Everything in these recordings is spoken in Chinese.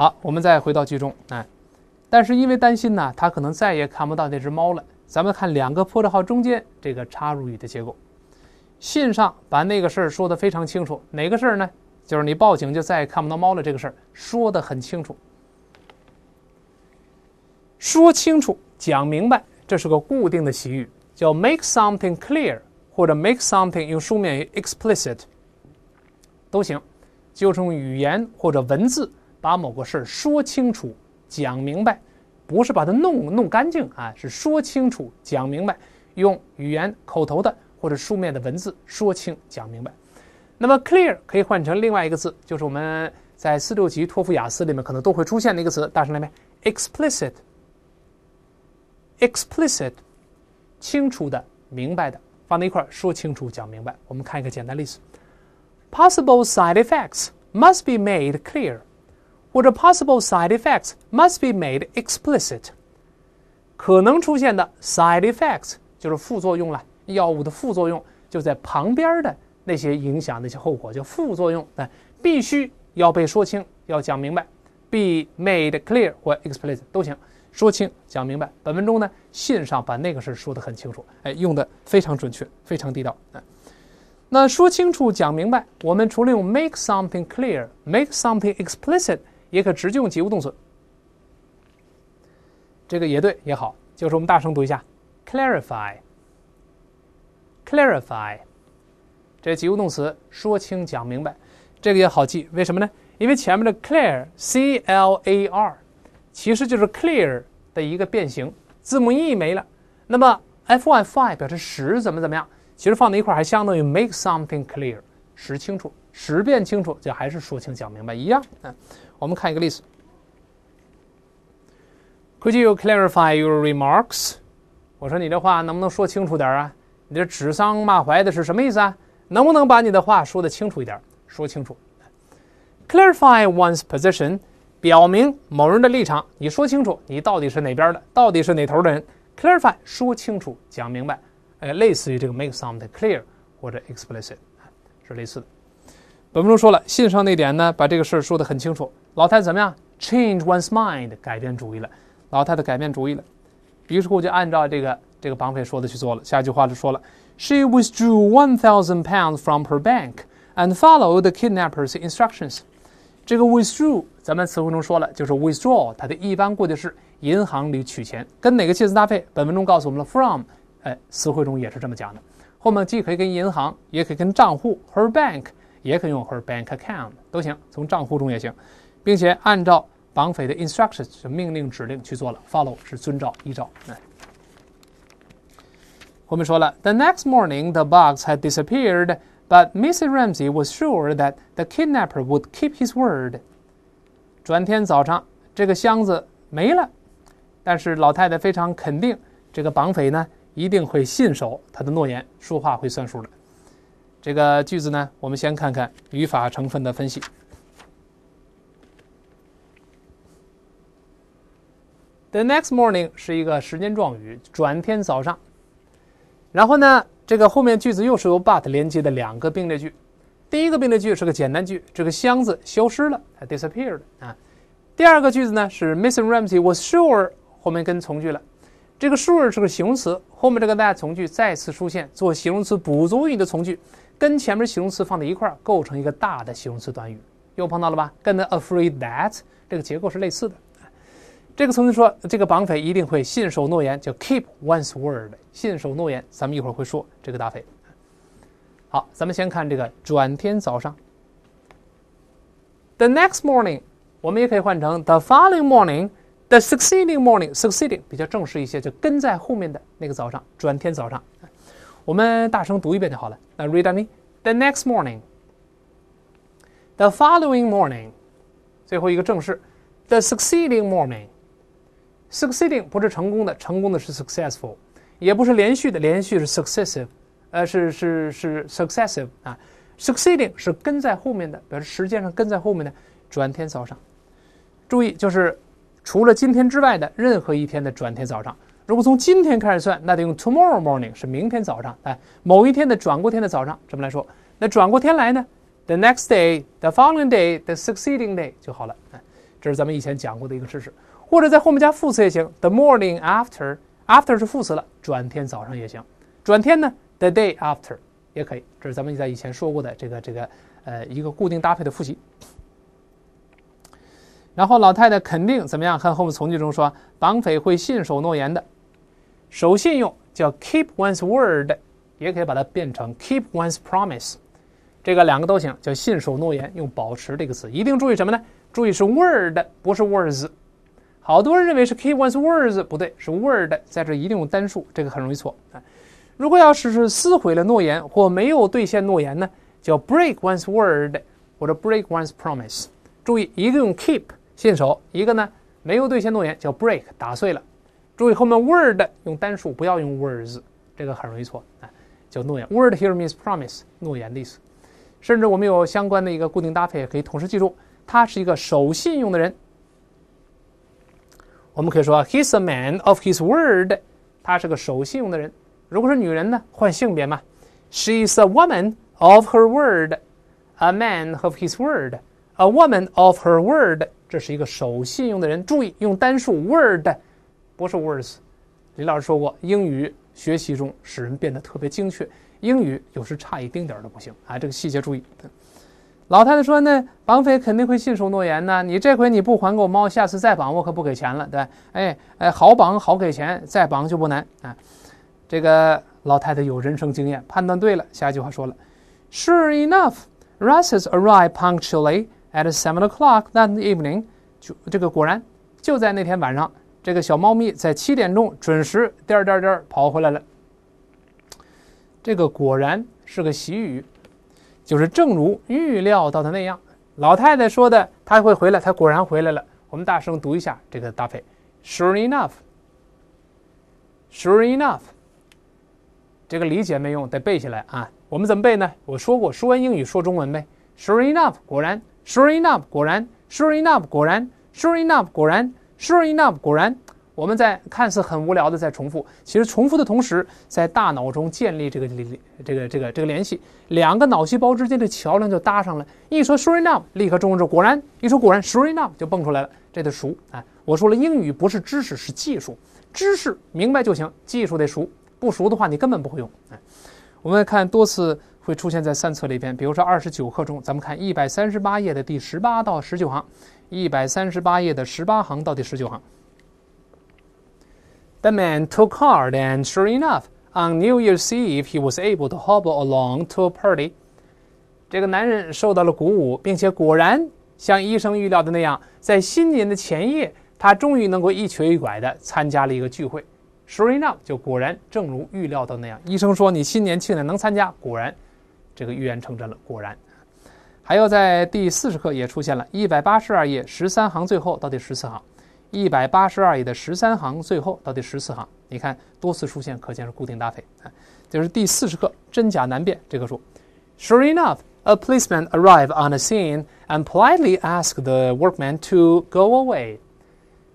好，我们再回到剧中，哎，但是因为担心呢，他可能再也看不到那只猫了。咱们看两个破折号中间这个插入语的结构，信上把那个事儿说的非常清楚。哪个事儿呢？就是你报警就再也看不到猫了这个事儿说的很清楚，说清楚讲明白，这是个固定的习语，叫 make something clear，或者 make something 用书面语 explicit 都行，就用语言或者文字。把某个事儿说清楚、讲明白，不是把它弄弄干净啊，是说清楚、讲明白，用语言、口头的或者书面的文字说清、讲明白。那么，clear 可以换成另外一个字，就是我们在四六级、托福、雅思里面可能都会出现的一个词，大声来念 e x p l i c i t e x p l i c i t 清楚的、明白的，放在一块儿说清楚、讲明白。我们看一个简单例子：Possible side effects must be made clear. 或者 possible side effects must be made explicit。可能出现的 side effects 就是副作用了，药物的副作用就在旁边的那些影响那些后果叫副作用啊，必须要被说清，要讲明白。be made clear 或 explicit 都行，说清讲明白。本文中呢信上把那个事说得很清楚，哎，用的非常准确，非常地道啊。那说清楚讲明白，我们除了用 make something clear，make something explicit。也可直接用及物动词，这个也对也好。就是我们大声读一下：clarify，clarify。这及物动词说清讲明白，这个也好记。为什么呢？因为前面的 clear，c l a r，其实就是 clear 的一个变形，字母 e 没了。那么 f y five 表示使怎么怎么样，其实放在一块还相当于 make something clear，使清楚，使变清楚，就还是说清讲明白一样啊。我们看一个例子，Could you clarify your remarks？我说你这话能不能说清楚点啊？你这指桑骂槐的是什么意思啊？能不能把你的话说的清楚一点？说清楚，clarify one's position，表明某人的立场，你说清楚，你到底是哪边的，到底是哪头的人，clarify 说清楚，讲明白，哎，类似于这个 make something clear 或者 explicit，是类似的。本文中说了信上那点呢，把这个事儿说得很清楚。老太太怎么样？Change one's mind，改变主意了。老太太改变主意了，于是乎就按照这个这个绑匪说的去做了。下一句话就说了：She withdrew one thousand pounds from her bank and followed the kidnappers' instructions. 这个 withdraw，咱们词汇中说了就是 withdraw，它的一般过去是银行里取钱，跟哪个介词搭配？本文中告诉我们了 from，哎，词汇中也是这么讲的。后面既可以跟银行，也可以跟账户 her bank。也可以用，或者 bank account 都行，从账户中也行，并且按照绑匪的 instructions 命令指令去做了，follow 是遵照、依照。我们说了，the next morning the box had disappeared，but m i s s Ramsey was sure that the kidnapper would keep his word。转天早上，这个箱子没了，但是老太太非常肯定，这个绑匪呢一定会信守他的诺言，说话会算数的。这个句子呢，我们先看看语法成分的分析。The next morning 是一个时间状语，转天早上。然后呢，这个后面句子又是由 but 连接的两个并列句。第一个并列句是个简单句，这个箱子消失了，它 disappeared 啊。第二个句子呢是 m i s s n g Ramsey was sure，后面跟从句了。这个 sure 是个形容词，后面这个 that 从句再次出现，做形容词补足语的从句。跟前面形容词放在一块儿，构成一个大的形容词短语，又碰到了吧？跟那 afraid that 这个结构是类似的。这个从句说，这个绑匪一定会信守诺言，叫 keep one's word，信守诺言。咱们一会儿会说这个大匪。好，咱们先看这个转天早上。The next morning，我们也可以换成 the following morning，the succeeding morning，succeeding 比较正式一些，就跟在后面的那个早上，转天早上。我们大声读一遍就好了。那 read on me。The next morning, the following morning，最后一个正式。The succeeding morning，succeeding 不是成功的，成功的是 successful，也不是连续的，连续是 successive，呃，是是是 successive 啊。succeeding 是跟在后面的，表示时间上跟在后面的转天早上。注意，就是除了今天之外的任何一天的转天早上。如果从今天开始算，那得用 tomorrow morning，是明天早上。哎，某一天的转过天的早上，这么来说，那转过天来呢？The next day, the following day, the succeeding day 就好了。哎，这是咱们以前讲过的一个知识，或者在后面加副词也行。The morning after，after 是副词了，转天早上也行。转天呢？The day after 也可以。这是咱们在以前说过的这个这个呃一个固定搭配的复习。然后老太太肯定怎么样？看后面从句中说，绑匪会信守诺言的。守信用叫 keep one's word，也可以把它变成 keep one's promise，这个两个都行，叫信守诺言，用保持这个词，一定注意什么呢？注意是 word，不是 words。好多人认为是 keep one's words，不对，是 word，在这一定用单数，这个很容易错啊。如果要是是撕毁了诺言或没有兑现诺言呢，叫 break one's word 或者 break one's promise。注意一个用 keep 信守，一个呢没有兑现诺言叫 break 打碎了。注意后面 word 用单数，不要用 words，这个很容易错啊。叫诺言，word here means promise，诺言的意思。甚至我们有相关的一个固定搭配，可以同时记住，他是一个守信用的人。我们可以说 he's a man of his word，他是个守信用的人。如果是女人呢，换性别嘛，she's a woman of her word，a man of his word，a woman of her word，这是一个守信用的人。注意用单数 word。不是 words，李老师说过，英语学习中使人变得特别精确。英语有时差一丁点儿都不行啊！这个细节注意。老太太说：“那绑匪肯定会信守诺言呢。你这回你不还给我猫，下次再绑我可不给钱了。”对，哎哎，好绑好给钱，再绑就不难啊！这个老太太有人生经验，判断对了。下一句话说了：“Sure enough, Russes arrived punctually at seven o'clock that evening。”就这个果然就在那天晚上。这个小猫咪在七点钟准时“颠颠颠”跑回来了。这个果然是个喜语，就是正如预料到的那样，老太太说的，她会回来，她果然回来了。我们大声读一下这个搭配：“Sure enough, sure enough。”这个理解没用，得背下来啊！我们怎么背呢？我说过，说完英语说中文呗。“Sure enough，果然；Sure enough，果然；Sure enough，果然；Sure enough，果然。” Sure enough，果然，我们在看似很无聊的在重复，其实重复的同时，在大脑中建立这个连这个这个这个联系，两个脑细胞之间的桥梁就搭上了。一说 Sure enough，立刻中文说果然。一说果然，Sure enough 就蹦出来了，这得熟啊！我说了，英语不是知识，是技术。知识明白就行，技术得熟，不熟的话你根本不会用。我们看多次会出现在三册里边，比如说二十九课中，咱们看一百三十八页的第十八到十九行。一百三十八页的十八行到第十九行。The man took heart, and sure enough, on New Year's Eve, he was able to hobble along to a party. 这个男人受到了鼓舞，并且果然像医生预料的那样，在新年的前夜，他终于能够一瘸一拐的参加了一个聚会。Sure enough，就果然正如预料到那样，医生说你新年庆典能参加，果然，这个预言成真了，果然。还要在第四十课也出现了，一百八十二页十三行最后到第十四行，一百八十二页的十三行最后到第十四行，你看多次出现，可见是固定搭配啊，就是第四十课真假难辨这棵树。Sure enough, a policeman arrived on the scene and politely asked the workman to go away。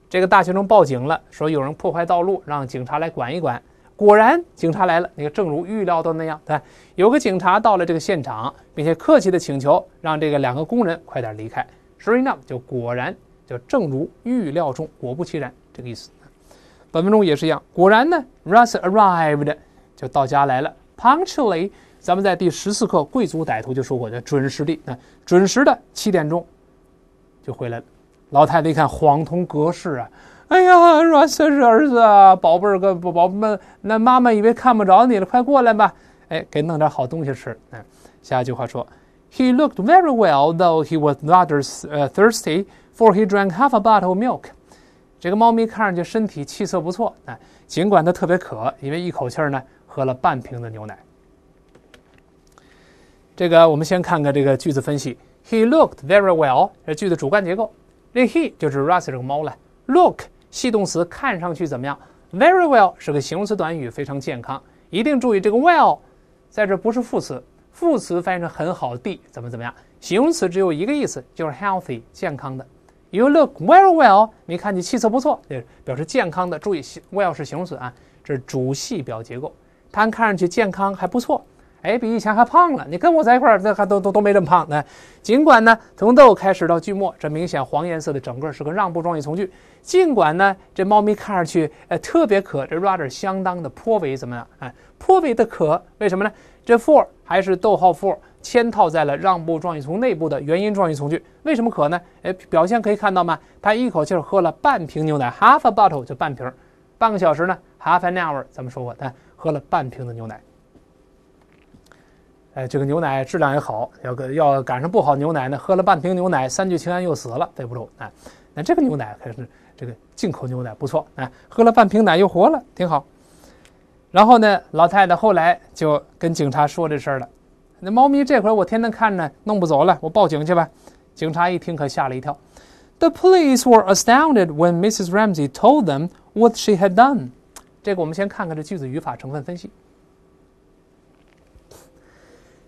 这个大学生报警了，说有人破坏道路，让警察来管一管。果然，警察来了。那个正如预料的那样，对，有个警察到了这个现场，并且客气的请求让这个两个工人快点离开。Sure enough，就果然，就正如预料中，果不其然，这个意思。本分钟也是一样，果然呢，Russ arrived，就到家来了。Punctually，咱们在第十四课贵族歹徒就说过的，准时的，啊，准时的七点钟就回来了。老太太一看，恍同隔世啊。哎呀，Russ 是儿子，宝贝儿个宝宝们，那妈妈以为看不着你了，快过来吧！哎，给弄点好东西吃。嗯，下一句话说，He looked very well though he was rather thirsty for he drank half a bottle of milk。这个猫咪看上去身体气色不错，哎，尽管它特别渴，因为一口气儿呢喝了半瓶的牛奶。这个我们先看看这个句子分析。He looked very well。这句子主干结构，这 he 就是 Russ 这个猫了。Look。系动词看上去怎么样？Very well 是个形容词短语，非常健康。一定注意这个 well，在这不是副词，副词翻译成很好地，怎么怎么样？形容词只有一个意思，就是 healthy，健康的。You look very well，你看你气色不错，表示健康的。注意，well 是形容词啊，这是主系表结构，它看上去健康还不错。哎，比以前还胖了。你跟我在一块儿，这还都都都没这么胖呢。尽管呢，从逗开始到句末，这明显黄颜色的整个是个让步状语从句。尽管呢，这猫咪看上去呃特别渴，这 rather 相当的颇为怎么样哎，颇为的渴。为什么呢？这 for 还是逗号 for 嵌套在了让步状语从内部的原因状语从句。为什么渴呢？哎，表现可以看到吗？它一口气喝了半瓶牛奶，half a bottle 就半瓶儿。半个小时呢，half an hour，咱们说过，它喝了半瓶的牛奶。哎，这个牛奶质量也好，要要赶上不好牛奶呢，喝了半瓶牛奶，三聚氰胺又死了，对不住哎，那这个牛奶可是这个进口牛奶不错，哎，喝了半瓶奶又活了，挺好。然后呢，老太太后来就跟警察说这事儿了。那猫咪这儿我天天看呢，弄不走了，我报警去吧。警察一听可吓了一跳。The police were astounded when Mrs. Ramsey told them what she had done。这个我们先看看这句子语法成分分析。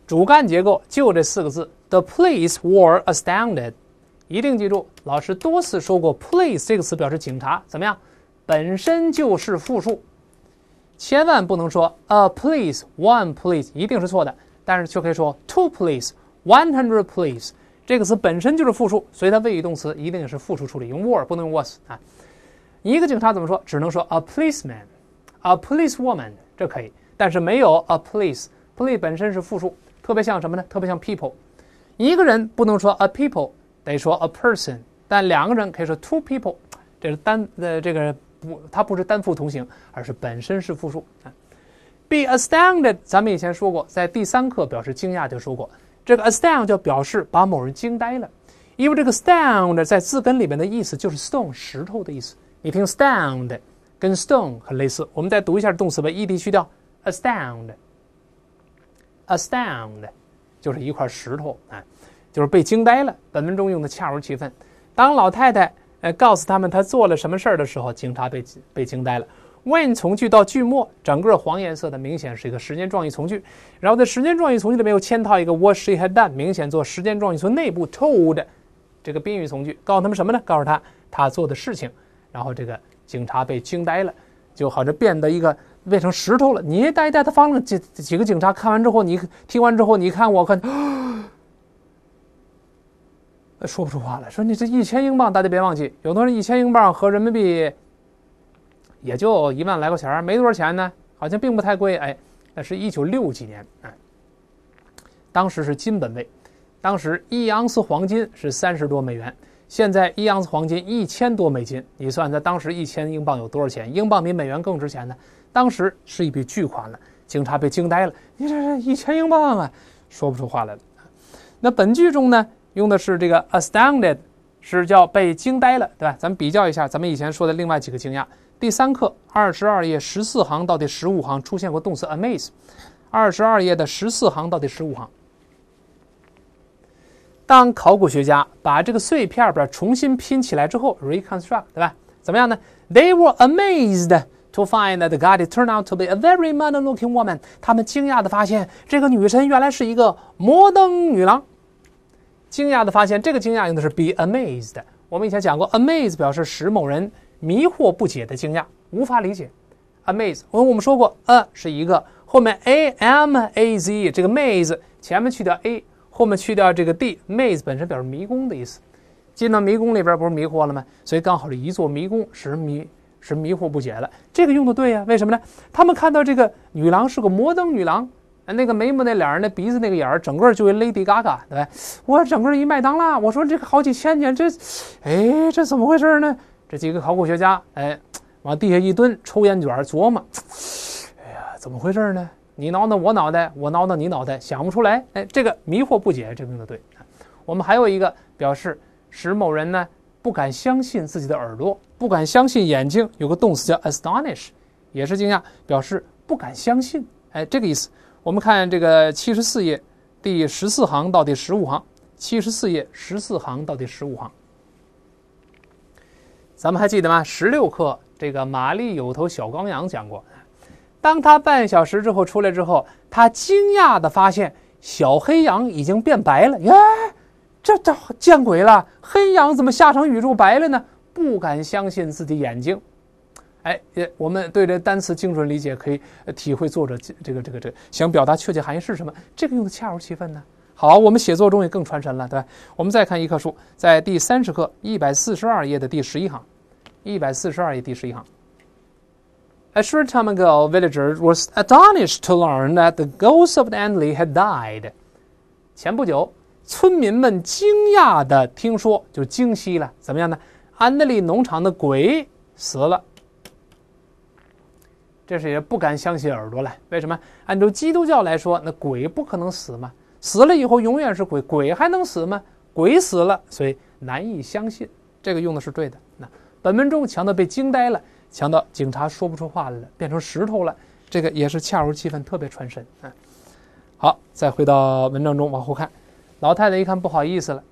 主干结构就这四个字。The police were astounded。一定记住，老师多次说过，police 这个词表示警察，怎么样？本身就是复数，千万不能说 a police，one police，一定是错的。但是却可以说 two police，one hundred police。这个词本身就是复数，所以它谓语动词一定也是复数处理，用 were 不能用 was 啊。一个警察怎么说？只能说 a policeman，a policewoman，这可以。但是没有 a police，police 本身是复数。特别像什么呢？特别像 people，一个人不能说 a people，得说 a person。但两个人可以说 two people，这是单呃，这个不，它不是单复同形，而是本身是复数。be astounded，咱们以前说过，在第三课表示惊讶就说过，这个 astound 就表示把某人惊呆了，因为这个 s t o u n d 在字根里面的意思就是 stone 石头的意思，你听 s t o u n d 跟 stone 很类似。我们再读一下动词，把 ed 去掉，astound。a s t o n d 就是一块石头啊，就是被惊呆了。本文中用的恰如其分。当老太太呃告诉他们她做了什么事儿的时候，警察被被惊呆了。When 从句到句末，整个黄颜色的明显是一个时间状语从句。然后在时间状语从句里面又嵌套一个 What she had done，明显做时间状语从内部 told 这个宾语从句，告诉他们什么呢？告诉他他做的事情。然后这个警察被惊呆了，就好像变得一个。变成石头了！你袋一袋的放了几几个警察？看完之后，你听完之后，你看我，看，说不出话来。说你这一千英镑，大家别忘记，有的人一千英镑和人民币也就一万来块钱，没多少钱呢，好像并不太贵。哎，那是一九六几年，哎，当时是金本位，当时一盎司黄金是三十多美元，现在一盎司黄金一千多美金，你算算当时一千英镑有多少钱？英镑比美元更值钱呢。当时是一笔巨款了，警察被惊呆了。你这是一千英镑啊，说不出话来了。那本剧中呢，用的是这个 a s t o u n d e d 是叫被惊呆了，对吧？咱们比较一下，咱们以前说的另外几个惊讶。第三课，二十二页十四行到第十五行出现过动词 amaze。二十二页的十四行到第十五行，当考古学家把这个碎片儿吧重新拼起来之后，reconstruct，对吧？怎么样呢？They were amazed。To find that the g o d s turned out to be a very modern-looking woman，他们惊讶地发现这个女神原来是一个摩登女郎。惊讶地发现，这个惊讶用的是 be amazed。我们以前讲过，amaze 表示使某人迷惑不解的惊讶，无法理解。amaze，我们我们说过，a 是一个，后面 a m a z，这个 maze 前面去掉 a，后面去掉这个 d，maze 本身表示迷宫的意思，进到迷宫里边不是迷惑了吗？所以刚好是一座迷宫，使人迷。是迷惑不解了，这个用的对呀，为什么呢？他们看到这个女郎是个摩登女郎，那个眉毛、那俩人的鼻子、那个眼儿，整个就一 Lady Gaga，对吧？我整个一麦当娜，我说这个好几千年，这，哎，这怎么回事呢？这几个考古学家，哎，往地下一蹲，抽烟卷，琢磨，哎呀，怎么回事呢？你挠挠我脑袋，我挠挠你脑袋，想不出来，哎，这个迷惑不解，这个用的对。我们还有一个表示使某人呢。不敢相信自己的耳朵，不敢相信眼睛。有个动词叫 astonish，也是惊讶，表示不敢相信。哎，这个意思。我们看这个七十四页第十四行到第十五行，七十四页十四行到第十五行。咱们还记得吗？十六课这个玛丽有头小羔羊讲过，当他半小时之后出来之后，他惊讶地发现小黑羊已经变白了。耶！这这见鬼了！黑羊怎么下成雨珠白了呢？不敢相信自己眼睛。哎，也我们对这单词精准理解，可以体会作者这个这个这想表达确切含义是什么。这个用的恰如其分呢。好，我们写作中也更传神了，对吧？我们再看一棵树，在第三十课一百四十二页的第十一行，一百四十二页第十一行。A short time ago, villagers w a s astonished to learn that the ghost of the e l d e l y had died。前不久。村民们惊讶的听说，就惊喜了。怎么样呢？安德利农场的鬼死了，这是也不敢相信耳朵了。为什么？按照基督教来说，那鬼不可能死嘛。死了以后永远是鬼，鬼还能死吗？鬼死了，所以难以相信。这个用的是对的。那本文中强盗被惊呆了，强盗警察说不出话来了，变成石头了。这个也是恰如其分，特别传神啊。好，再回到文章中往后看。老太太一看，不好意思了，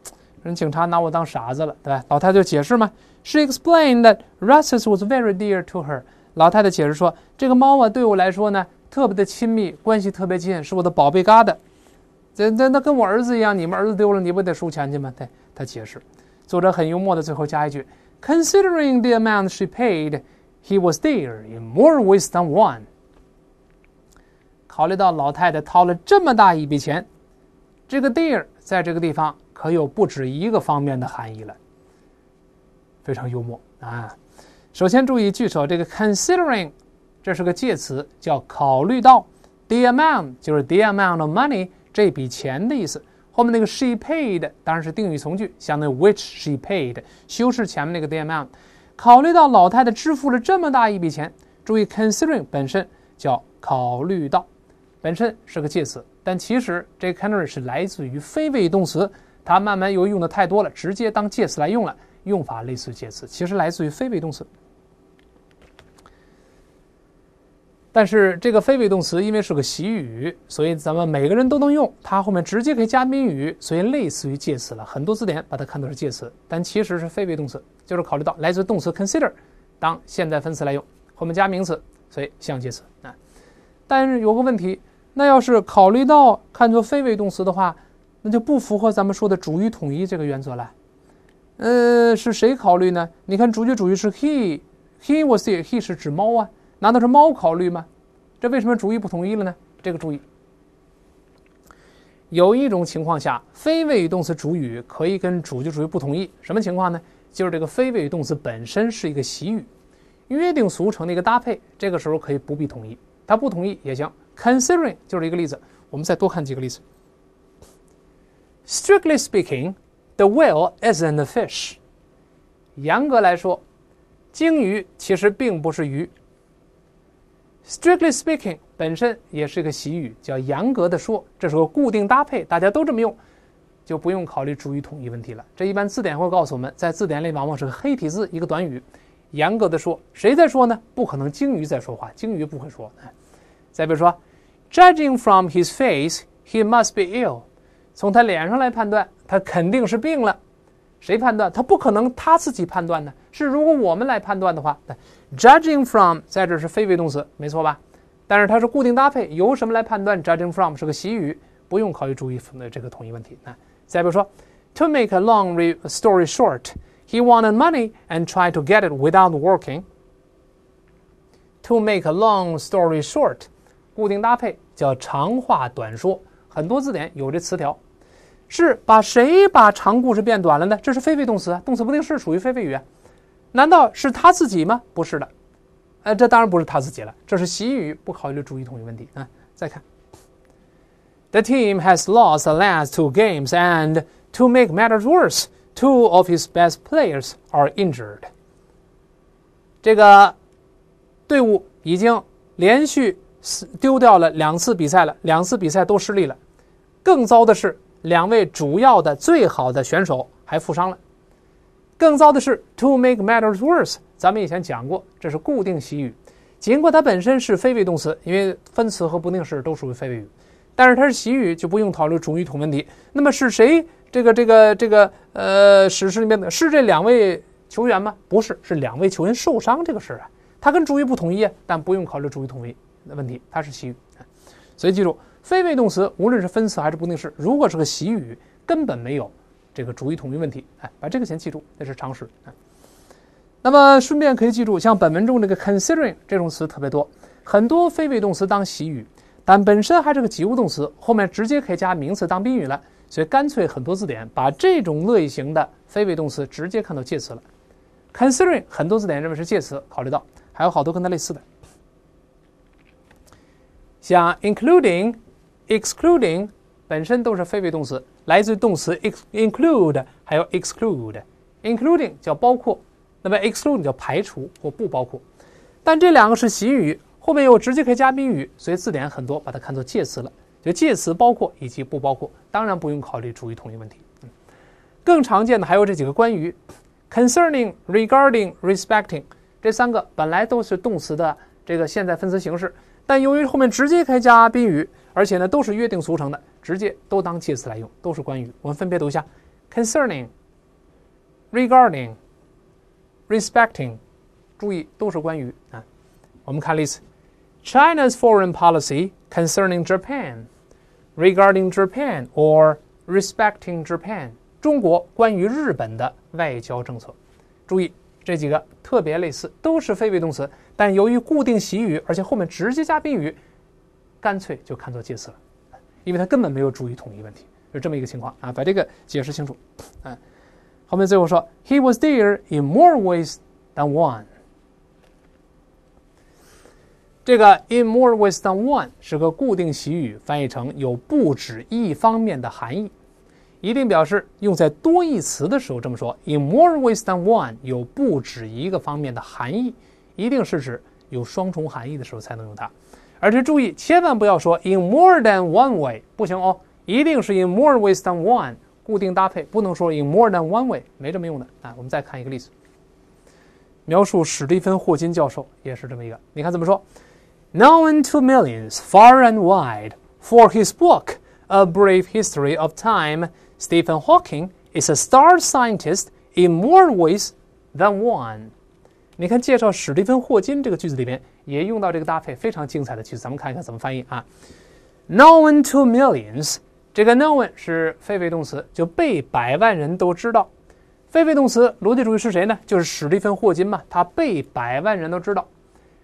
人警察拿我当傻子了，对吧？老太太就解释嘛：“She explained that Russus was very dear to her。”老太太解释说：“这个猫啊，对我来说呢，特别的亲密，关系特别近，是我的宝贝疙瘩。这、这、那跟我儿子一样，你们儿子丢了，你不得收钱去吗？”对，她解释。作者很幽默的最后加一句：“Considering the amount she paid, he was t h e r e in more ways than one。”考虑到老太太掏了这么大一笔钱，这个 “dear”。在这个地方可有不止一个方面的含义了，非常幽默啊！首先注意句首这个 considering，这是个介词，叫考虑到。The amount 就是 the amount of money 这笔钱的意思。后面那个 she paid 当然是定语从句，相当于 which she paid 修饰前面那个 the amount。考虑到老太太支付了这么大一笔钱，注意 considering 本身叫考虑到，本身是个介词。但其实，这个 c a n a r y 是来自于非谓语动词，它慢慢又用的太多了，直接当介词来用了，用法类似介词。其实来自于非谓语动词。但是这个非谓语动词因为是个习语，所以咱们每个人都能用，它后面直接可以加宾语，所以类似于介词了。很多字典把它看作是介词，但其实是非谓语动词，就是考虑到来自动词 consider 当现在分词来用，后面加名词，所以像介词啊。但是有个问题。那要是考虑到看作非谓动词的话，那就不符合咱们说的主语统一这个原则了。呃，是谁考虑呢？你看主句主语是 he，he was he 是指猫啊，难道是猫考虑吗？这为什么主语不统一了呢？这个注意，有一种情况下，非谓语动词主语可以跟主句主语不统一，什么情况呢？就是这个非谓语动词本身是一个习语，约定俗成的一个搭配，这个时候可以不必统一，它不统一也行。Considering 就是一个例子，我们再多看几个例子。Strictly speaking, the whale isn't a fish. 严格来说，鲸鱼其实并不是鱼。Strictly speaking 本身也是一个习语，叫“严格的说”，这是个固定搭配，大家都这么用，就不用考虑主语统一问题了。这一般字典会告诉我们在字典里，往往是个黑体字，一个短语。严格的说，谁在说呢？不可能鲸鱼在说话，鲸鱼不会说。再比如说，judging from his face, he must be ill. from 在这是非谓动词，没错吧？但是它是固定搭配，由什么来判断？judging from 是个习语，不用考虑主语的这个统一问题。那再比如说，to make a long story he wanted money and tried to get it without To make a long story short。固定搭配叫长话短说，很多字典有这词条，是把谁把长故事变短了呢？这是非谓动词，动词不定式属于非谓语，难道是他自己吗？不是的，哎，这当然不是他自己了，这是习语，不考虑主语统一问题啊。再看，The team has lost the last two games, and to make matters worse, two of his best players are injured。这个队伍已经连续。丢掉了两次比赛了，两次比赛都失利了。更糟的是，两位主要的最好的选手还负伤了。更糟的是，to make matters worse，咱们以前讲过，这是固定习语。尽管它本身是非谓动词，因为分词和不定式都属于非谓语，但是它是习语，就不用考虑主语同问题。那么是谁这个这个这个呃史施里面的？是这两位球员吗？不是，是两位球员受伤这个事儿啊。它跟主语不统一但不用考虑主语统一。的问题，它是习语，所以记住，非谓动词无论是分词还是不定式，如果是个习语，根本没有这个主语统一问题。哎，把这个先记住，那是常识。哎，那么顺便可以记住，像本文中这个 considering 这种词特别多，很多非谓动词当习语，但本身还是个及物动词，后面直接可以加名词当宾语了。所以干脆很多字典把这种类型的非谓动词直接看到介词了。considering 很多字典认为是介词，考虑到，还有好多跟它类似的。像 including、excluding，本身都是非谓动词，来自于动词 include 还有 exclude。including 叫包括，那么 exclude 叫排除或不包括。但这两个是习语，后面又直接可以加宾语，所以字典很多把它看作介词了，就介词包括以及不包括，当然不用考虑主语同一问题。嗯，更常见的还有这几个关于 concerning、regarding、respecting 这三个本来都是动词的这个现在分词形式。但由于后面直接可以加宾语，而且呢都是约定俗成的，直接都当介词来用，都是关于。我们分别读一下：concerning、regarding、respecting。注意都是关于啊。我们看例子：China's foreign policy concerning Japan, regarding Japan, or respecting Japan。中国关于日本的外交政策。注意这几个特别类似，都是非谓动词。但由于固定习语，而且后面直接加宾语，干脆就看作介词了，因为它根本没有主语统一问题，就这么一个情况啊。把这个解释清楚啊。后面最后说，He was there in more ways than one。这个 “in more ways than one” 是个固定习语，翻译成有不止一方面的含义，一定表示用在多义词的时候这么说。In more ways than one 有不止一个方面的含义。一定是指有双重含义的时候才能用它。而且注意，千万不要说 in more than one way，不行哦，一定是 in more ways than one，固定搭配，不能说 in more than one way，没这么用的啊。我们再看一个例子，描述史蒂芬·霍金教授也是这么一个，你看怎么说？Known to millions far and wide for his book A Brief History of Time, Stephen Hawking is a star scientist in more ways than one. 你看，介绍史蒂芬·霍金这个句子里边也用到这个搭配，非常精彩的句子。咱们看一看怎么翻译啊？Known to millions，这个 “known” 是非谓动词，就被百万人都知道。非谓动词，逻辑主义是谁呢？就是史蒂芬·霍金嘛，他被百万人都知道，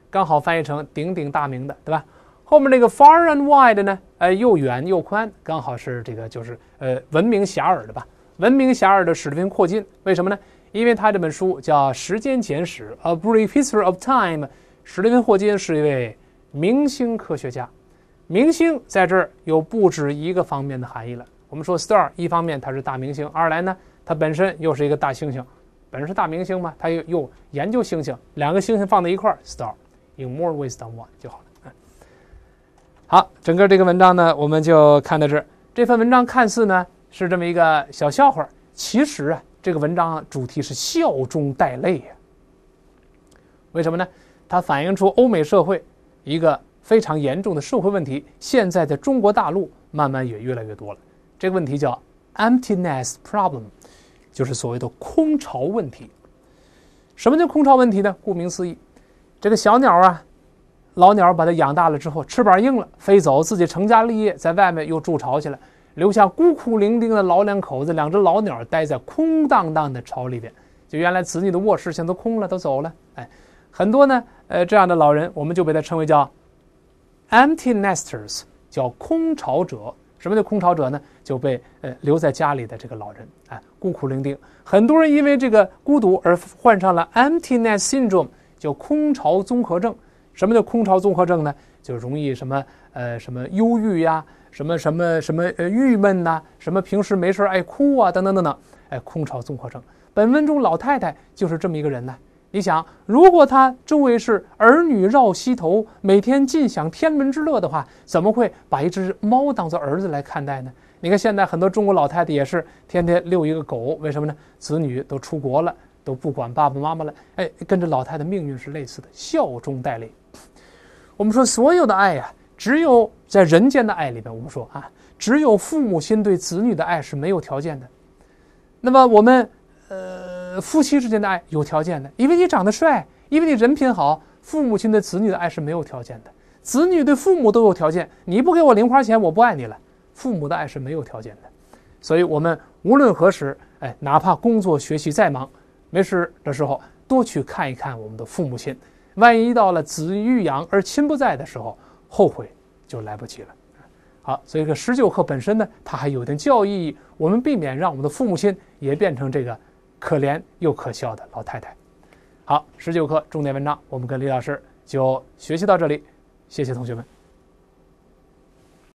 刚好翻译成鼎鼎大名的，对吧？后面那个 “far and wide” 呢，呃，又远又宽，刚好是这个就是呃，闻名遐迩的吧？闻名遐迩的史蒂芬·霍金，为什么呢？因为他这本书叫《时间简史》（A Brief History of Time），史蒂芬·霍金是一位明星科学家。明星在这儿有不止一个方面的含义了。我们说 “star”，一方面他是大明星，二来呢，他本身又是一个大猩猩，本身是大明星嘛，他又又研究猩猩，两个猩猩放在一块儿，“star” in more w i y s than one 就好了。好，整个这个文章呢，我们就看到这。这份文章看似呢是这么一个小笑话，其实啊。这个文章主题是笑中带泪呀，为什么呢？它反映出欧美社会一个非常严重的社会问题，现在的中国大陆慢慢也越来越多了。这个问题叫 “emptiness problem”，就是所谓的“空巢问题”。什么叫空巢问题呢？顾名思义，这个小鸟啊，老鸟把它养大了之后，翅膀硬了，飞走，自己成家立业，在外面又筑巢去了。留下孤苦伶仃的老两口子，两只老鸟待在空荡荡的巢里边。就原来子女的卧室现在都空了，都走了。哎，很多呢，呃，这样的老人我们就被他称为叫 empty nesters，叫空巢者。什么叫空巢者呢？就被呃留在家里的这个老人，哎，孤苦伶仃。很多人因为这个孤独而患上了 empty nest syndrome，叫空巢综合症。什么叫空巢综合症呢？就容易什么呃什么忧郁呀。什么什么什么呃，郁闷呐，什么平时没事爱哭啊，等等等等，哎，空巢综合症。本文中老太太就是这么一个人呢。你想，如果她周围是儿女绕膝头，每天尽享天伦之乐的话，怎么会把一只猫当做儿子来看待呢？你看现在很多中国老太太也是天天遛一个狗，为什么呢？子女都出国了，都不管爸爸妈妈了。哎，跟着老太太命运是类似的，笑中带泪。我们说所有的爱呀。只有在人间的爱里边，我们说啊，只有父母亲对子女的爱是没有条件的。那么我们，呃，夫妻之间的爱有条件的，因为你长得帅，因为你人品好。父母亲对子女的爱是没有条件的，子女对父母都有条件，你不给我零花钱，我不爱你了。父母的爱是没有条件的，所以我们无论何时，哎，哪怕工作学习再忙，没事的时候多去看一看我们的父母亲。万一到了子欲养而亲不在的时候，后悔就来不及了。好，所以说十九课本身呢，它还有点教育意义。我们避免让我们的父母亲也变成这个可怜又可笑的老太太。好，十九课重点文章，我们跟李老师就学习到这里。谢谢同学们。